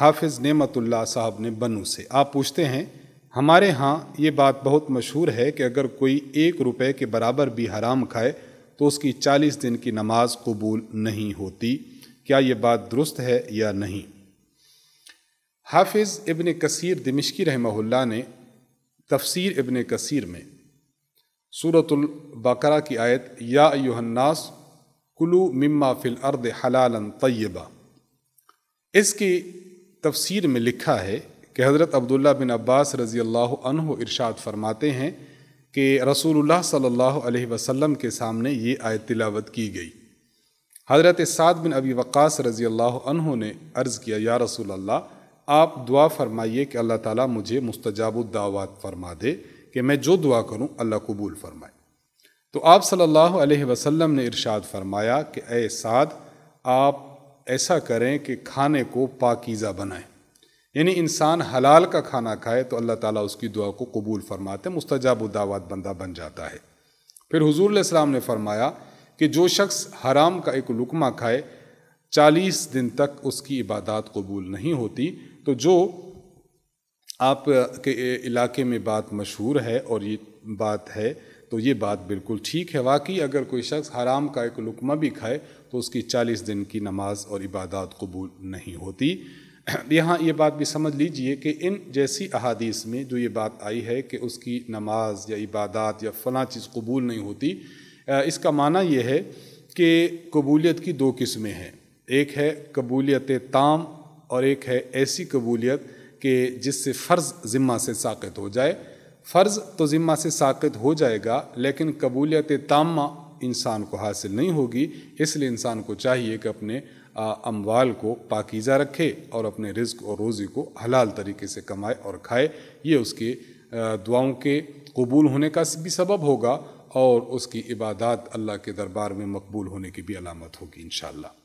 حافظ نعمت اللہ صاحب نے بنو سے آپ پوچھتے ہیں ہمارے ہاں یہ بات بہت مشہور ہے کہ اگر کوئی ایک روپے کے برابر بھی حرام کھائے تو اس کی چالیس دن کی نماز قبول نہیں ہوتی کیا یہ بات درست ہے یا نہیں حافظ ابن کثیر دمشقی رحمہ اللہ نے تفسیر ابن کثیر میں صورت البقرہ کی آیت یا الناس کلو مما فی الارض حلالا طیبہ اس کی تفسیر میں لکھا ہے کہ حضرت عبداللہ بن عباس رضی اللہ عنہ ارشاد فرماتے ہیں کہ رسول اللہ صلی اللہ علیہ وسلم کے سامنے یہ آیت تلاوت کی گئی حضرت سعد بن ابی وقاص رضی اللہ عنہ نے عرض کیا یا رسول اللہ آپ دعا فرمائیے کہ اللہ تعالیٰ مجھے مستجاب الدعوات فرما دے کہ میں جو دعا کروں اللہ قبول فرمائے تو آپ صلی اللہ علیہ وسلم نے ارشاد فرمایا کہ اے سعد آپ ایسا کریں کہ کھانے کو پاکیزہ بنائیں یعنی انسان حلال کا کھانا کھائے تو اللہ تعالیٰ اس کی دعا کو قبول فرماتے مستجاب و دعوت بندہ بن جاتا ہے پھر حضور علیہ السلام نے فرمایا کہ جو شخص حرام کا ایک لکمہ کھائے چالیس دن تک اس کی عبادات قبول نہیں ہوتی تو جو آپ کے علاقے میں بات مشہور ہے اور یہ بات ہے تو یہ بات بالکل ٹھیک ہے واقعی اگر کوئی شخص حرام کا ایک لکمہ بھی کھائے تو اس کی چالیس دن کی نماز اور عبادات قبول نہیں ہوتی یہاں یہ بات بھی سمجھ لیجئے کہ ان جیسی احادیث میں جو یہ بات آئی ہے کہ اس کی نماز یا عبادات یا فلاں چیز قبول نہیں ہوتی اس کا معنی یہ ہے کہ قبولیت کی دو قسمیں ہیں ایک ہے قبولیت تام اور ایک ہے ایسی قبولیت کہ جس سے فرض ذمہ سے ساقت ہو جائے فرض تو ذمہ سے ساقط ہو جائے گا لیکن قبولیت تامہ انسان کو حاصل نہیں ہوگی اس لیے انسان کو چاہیے کہ اپنے اموال کو پاکیزہ رکھے اور اپنے رزق اور روزی کو حلال طریقے سے کمائے اور کھائے یہ اس کی دعاؤں کے قبول ہونے کا بھی سبب ہوگا اور اس کی عبادات اللہ کے دربار میں مقبول ہونے کی بھی علامت ہوگی انشاءاللہ